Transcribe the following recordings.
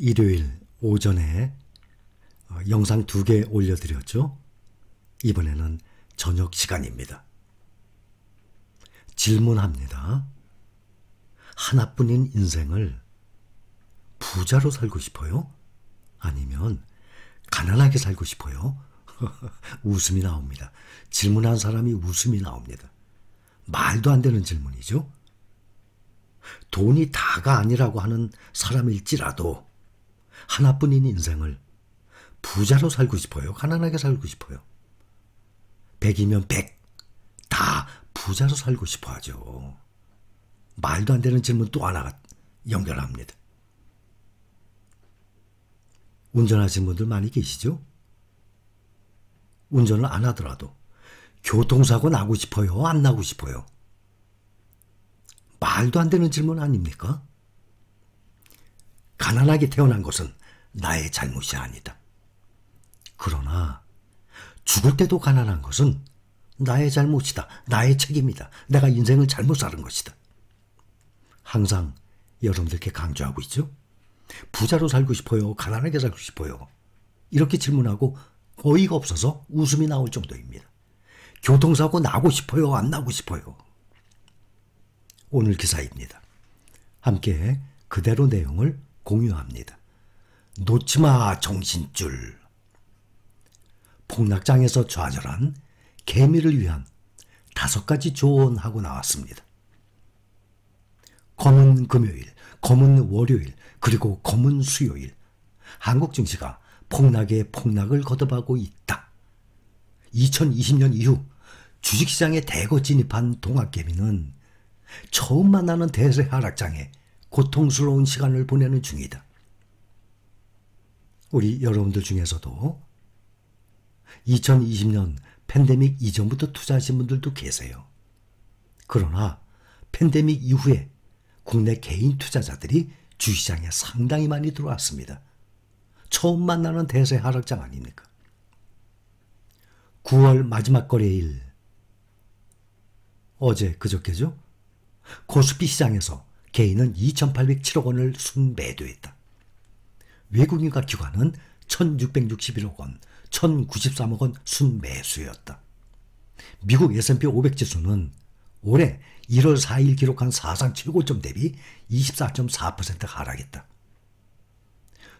일요일 오전에 어, 영상 두 개 올려드렸죠. 이번에는 저녁 시간입니다. 질문합니다. 하나뿐인 인생을 부자로 살고 싶어요? 아니면 가난하게 살고 싶어요? 웃음이 나옵니다. 질문한 사람이 웃음이 나옵니다. 말도 안 되는 질문이죠. 돈이 다가 아니라고 하는 사람일지라도 하나뿐인 인생을 부자로 살고 싶어요? 가난하게 살고 싶어요? 백이면 백 다 부자로 살고 싶어 하죠. 말도 안 되는 질문 또 하나 가 연결합니다. 운전하신 분들 많이 계시죠? 운전을 안 하더라도 교통사고 나고 싶어요? 안 나고 싶어요? 말도 안 되는 질문 아닙니까? 가난하게 태어난 것은 나의 잘못이 아니다. 그러나 죽을 때도 가난한 것은 나의 잘못이다. 나의 책임이다. 내가 인생을 잘못 사는 것이다. 항상 여러분들께 강조하고 있죠. 부자로 살고 싶어요. 가난하게 살고 싶어요. 이렇게 질문하고 어이가 없어서 웃음이 나올 정도입니다. 교통사고 나고 싶어요. 안 나고 싶어요. 오늘 기사입니다. 함께 그대로 내용을 공유합니다. 놓치마 정신줄. 폭락장에서 좌절한 개미를 위한 다섯 가지 조언하고 나왔습니다. 검은 금요일, 검은 월요일, 그리고 검은 수요일. 한국 증시가 폭락에 폭락을 거듭하고 있다. 2020년 이후 주식시장에 대거 진입한 동학개미는 처음 만나는 대세 하락장에 고통스러운 시간을 보내는 중이다. 우리 여러분들 중에서도 2020년 팬데믹 이전부터 투자하신 분들도 계세요. 그러나 팬데믹 이후에 국내 개인 투자자들이 주시장에 상당히 많이 들어왔습니다. 처음 만나는 대세 하락장 아닙니까? 9월 마지막 거래일 어제 그저께죠? 코스피 시장에서 개인은 2,807억 원을 순매도했다. 외국인과 기관은 1,661억 원, 1,093억 원 순매수였다. 미국 S&P 500 지수는 올해 1월 4일 기록한 사상 최고점 대비 24.4% 하락했다.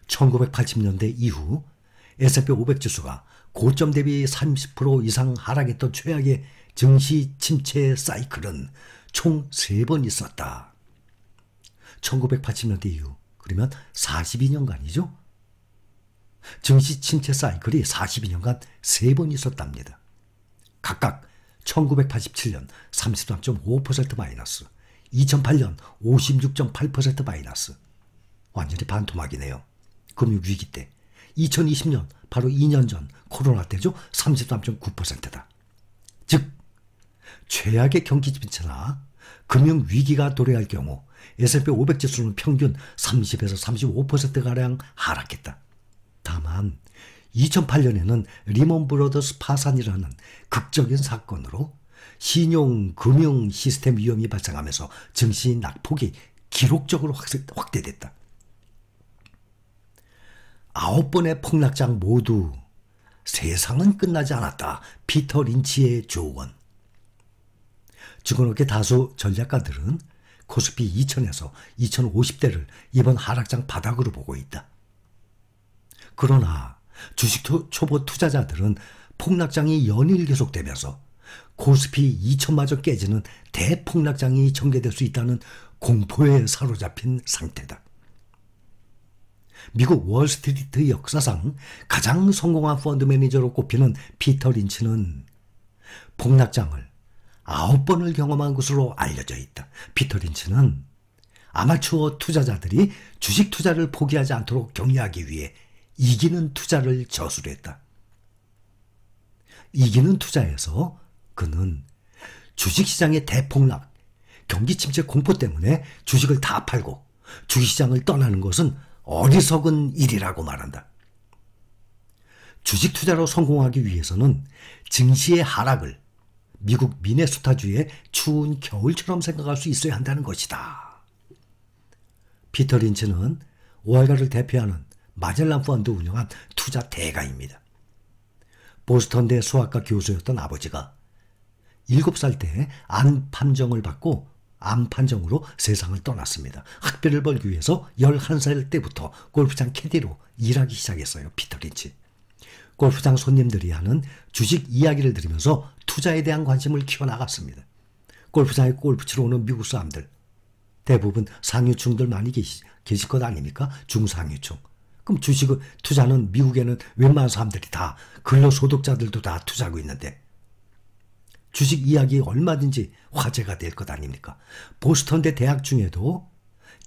1980년대 이후 S&P 500 지수가 고점 대비 30% 이상 하락했던 최악의 증시 침체 사이클은 총 3번 있었다. 1980년대 이후 그러면 42년간이죠. 증시 침체 사이클이 42년간 3번 있었답니다. 각각 1987년 33.5% 마이너스, 2008년 56.8% 마이너스. 완전히 반토막이네요. 금융위기 때. 2020년 바로 2년 전 코로나 때죠. 33.9%다. 즉 최악의 경기 침체나 금융위기가 도래할 경우 S&P 500 지수는 평균 30에서 35%가량 하락했다. 다만 2008년에는 리먼 브로더스 파산이라는 극적인 사건으로 신용 금융 시스템 위험이 발생하면서 증시 낙폭이 기록적으로 확대됐다. 아홉 번의 폭락장 모두 세상은 끝나지 않았다. 피터 린치의 조언. 주거업계 다수 전략가들은 코스피 2000에서 2050대를 이번 하락장 바닥으로 보고 있다. 그러나 주식 초보 투자자들은 폭락장이 연일 계속되면서 코스피 2000마저 깨지는 대폭락장이 전개될 수 있다는 공포에 사로잡힌 상태다. 미국 월스트리트 역사상 가장 성공한 펀드 매니저로 꼽히는 피터 린치는 폭락장을 아홉 번을 경험한 것으로 알려져 있다. 피터 린치는 아마추어 투자자들이 주식 투자를 포기하지 않도록 격려하기 위해 이기는 투자를 저술했다. 이기는 투자에서 그는 주식시장의 대폭락, 경기 침체 공포 때문에 주식을 다 팔고 주식시장을 떠나는 것은 어리석은 일이라고 말한다. 주식 투자로 성공하기 위해서는 증시의 하락을 미국 미네소타주의 추운 겨울처럼 생각할 수 있어야 한다는 것이다. 피터 린치는 월가를 대표하는 마젤란 펀드 운영한 투자 대가입니다. 보스턴대 수학과 교수였던 아버지가 7살 때 암 판정을 받고 암 판정으로 세상을 떠났습니다. 학비를 벌기 위해서 11살 때부터 골프장 캐디로 일하기 시작했어요. 피터 린치. 골프장 손님들이 하는 주식 이야기를 들으면서 투자에 대한 관심을 키워나갔습니다. 골프장에 골프 치러 오는 미국 사람들 대부분 상류층들 많이 계시, 계실 것 아닙니까? 중상류층. 그럼 주식은 투자는 미국에는 웬만한 사람들이 다 근로소득자들도 다 투자하고 있는데 주식 이야기 얼마든지 화제가 될 것 아닙니까? 보스턴대 대학 중에도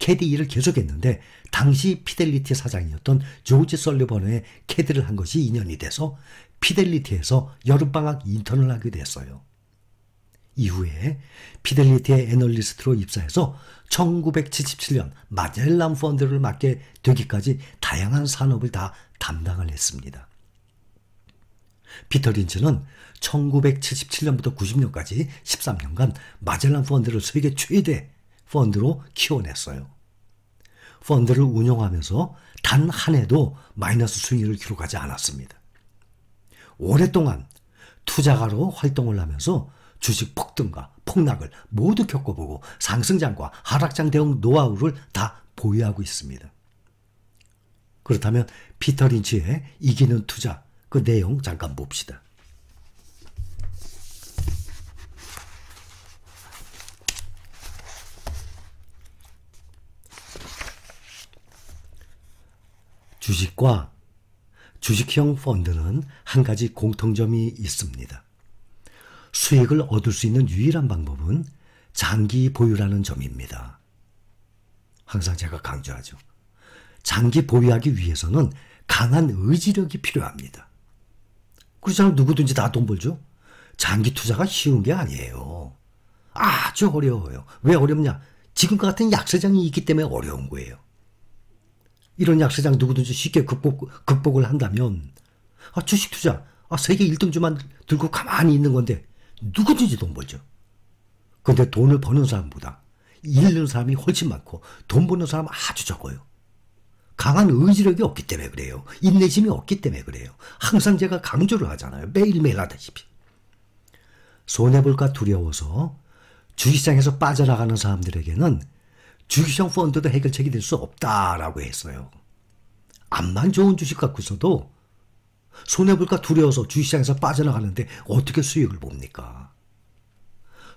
캐디 일을 계속했는데 당시 피델리티 사장이었던 조지 설리버너의 캐디를 한 것이 인연이 돼서 피델리티에서 여름방학 인턴을 하게 됐어요. 이후에 피델리티의 애널리스트로 입사해서 1977년 마젤란 펀드를 맡게 되기까지 다양한 산업을 다 담당을 했습니다. 피터 린치는 1977년부터 90년까지 13년간 마젤란 펀드를 세계 최대 펀드로 키워냈어요. 펀드를 운영하면서 단 한 해도 마이너스 수익을 률 기록하지 않았습니다. 오랫동안 투자가로 활동을 하면서 주식 폭등과 폭락을 모두 겪어보고 상승장과 하락장 대응 노하우를 다 보유하고 있습니다. 그렇다면 피터 린치의 이기는 투자 그 내용 잠깐 봅시다. 주식과 주식형 펀드는 한 가지 공통점이 있습니다. 수익을 얻을 수 있는 유일한 방법은 장기 보유라는 점입니다. 항상 제가 강조하죠. 장기 보유하기 위해서는 강한 의지력이 필요합니다. 그렇잖아요. 누구든지 다 돈 벌죠. 장기 투자가 쉬운 게 아니에요. 아주 어려워요. 왜 어렵냐? 지금 과 같은 약세장이 있기 때문에 어려운 거예요. 이런 약세장 누구든지 쉽게 극복, 극복을 한다면 아, 주식 투자, 아, 세계 1등주만 들고 가만히 있는 건데 누구든지 돈 벌죠. 근데 돈을 버는 사람보다 잃는 사람이 훨씬 많고 돈 버는 사람 아주 적어요. 강한 의지력이 없기 때문에 그래요. 인내심이 없기 때문에 그래요. 항상 제가 강조를 하잖아요. 매일매일 하다시피. 손해볼까 두려워서 주식장에서 빠져나가는 사람들에게는 주식시장 펀드도 해결책이 될 수 없다라고 했어요. 암만 좋은 주식 갖고서도 손해볼까 두려워서 주식시장에서 빠져나가는데 어떻게 수익을 봅니까?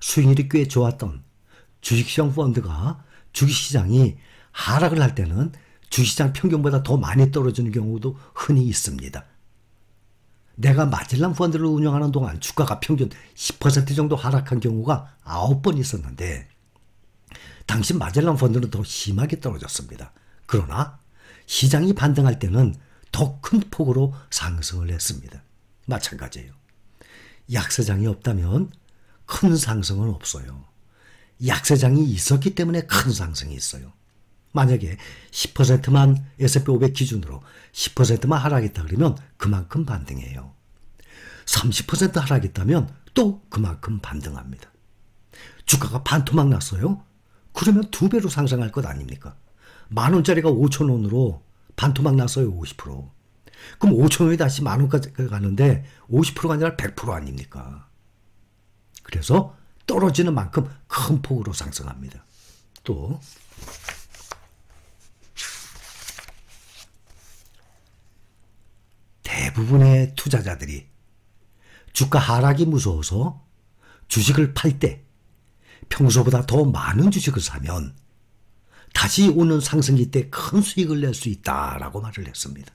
수익률이 꽤 좋았던 주식시장 펀드가 주식시장이 하락을 할 때는 주시장 평균보다 더 많이 떨어지는 경우도 흔히 있습니다. 내가 마질란 펀드를 운영하는 동안 주가가 평균 10% 정도 하락한 경우가 9번 있었는데 당시 마젤란 펀드는 더 심하게 떨어졌습니다. 그러나 시장이 반등할 때는 더 큰 폭으로 상승을 했습니다. 마찬가지예요. 약세장이 없다면 큰 상승은 없어요. 약세장이 있었기 때문에 큰 상승이 있어요. 만약에 10%만 S&P 500 기준으로 10%만 하락했다 그러면 그만큼 반등해요. 30% 하락했다면 또 그만큼 반등합니다. 주가가 반토막 났어요. 그러면 두 배로 상승할 것 아닙니까? 만 원짜리가 5천 원으로 반토막 났어요, 50%. 그럼 5천 원이 다시 만 원까지 가는데 50%가 아니라 100% 아닙니까? 그래서 떨어지는 만큼 큰 폭으로 상승합니다. 또 대부분의 투자자들이 주가 하락이 무서워서 주식을 팔때 평소보다 더 많은 주식을 사면 다시 오는 상승기 때 큰 수익을 낼 수 있다라고 말을 했습니다.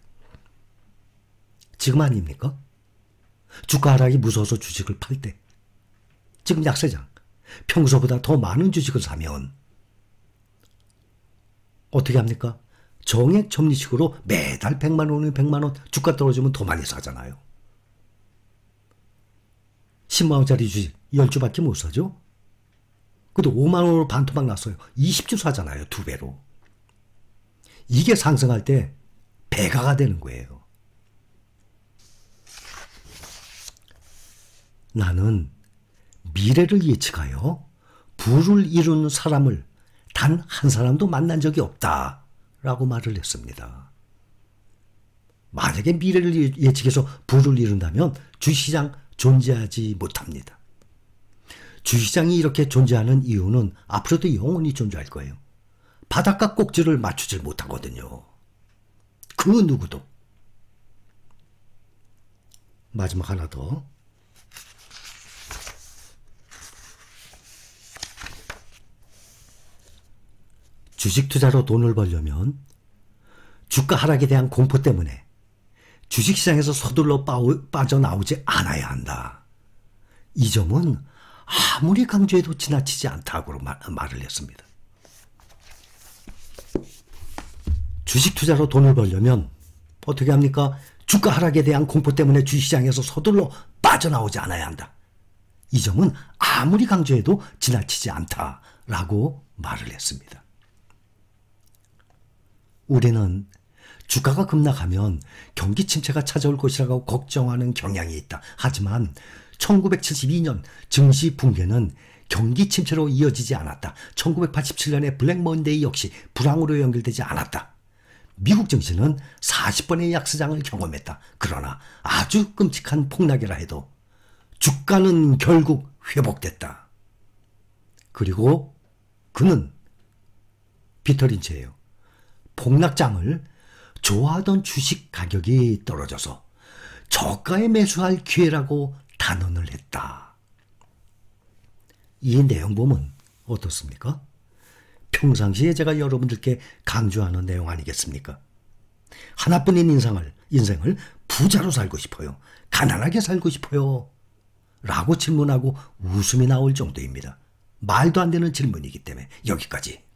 지금 아닙니까? 주가 하락이 무서워서 주식을 팔 때. 지금 약세장. 평소보다 더 많은 주식을 사면 어떻게 합니까? 정액 점리식으로 매달 100만 원에 100만 원 주가 떨어지면 더 많이 사잖아요. 10만 원짜리 주식 10주밖에 못 사죠? 그것 5만 원으로 반토막 났어요. 20주 사잖아요. 두 배로. 이게 상승할 때 배가가 되는 거예요. 나는 미래를 예측하여 부를 이룬 사람을 단 한 사람도 만난 적이 없다. 라고 말을 했습니다. 만약에 미래를 예, 예측해서 부를 이룬다면 주시장 존재하지 못합니다. 주시장이 이렇게 존재하는 이유는 앞으로도 영원히 존재할 거예요. 바닷가 꼭지를 맞추질 못하거든요. 그 누구도. 마지막 하나 더. 주식 투자로 돈을 벌려면 주가 하락에 대한 공포 때문에 주식시장에서 서둘러 빠져나오지 않아야 한다. 이 점은 아무리 강조해도 지나치지 않다고 말을 했습니다. 주식 투자로 돈을 벌려면 어떻게 합니까? 주가 하락에 대한 공포 때문에 주시장에서 식 서둘러 빠져나오지 않아야 한다. 이 점은 아무리 강조해도 지나치지 않다라고 말을 했습니다. 우리는 주가가 급락하면 경기 침체가 찾아올 것이라고 걱정하는 경향이 있다. 하지만 1972년 증시 붕괴는 경기 침체로 이어지지 않았다. 1987년의 블랙먼데이 역시 불황으로 연결되지 않았다. 미국 증시는 40번의 약수장을 경험했다. 그러나 아주 끔찍한 폭락이라 해도 주가는 결국 회복됐다. 그리고 그는 비터린체예요 폭락장을 좋아하던 주식 가격이 떨어져서 저가에 매수할 기회라고 단언을 했다. 이 내용 보면 어떻습니까? 평상시에 제가 여러분들께 강조하는 내용 아니겠습니까? 하나뿐인 인상을, 인생을 부자로 살고 싶어요. 가난하게 살고 싶어요. 라고 질문하고 웃음이 나올 정도입니다. 말도 안 되는 질문이기 때문에 여기까지.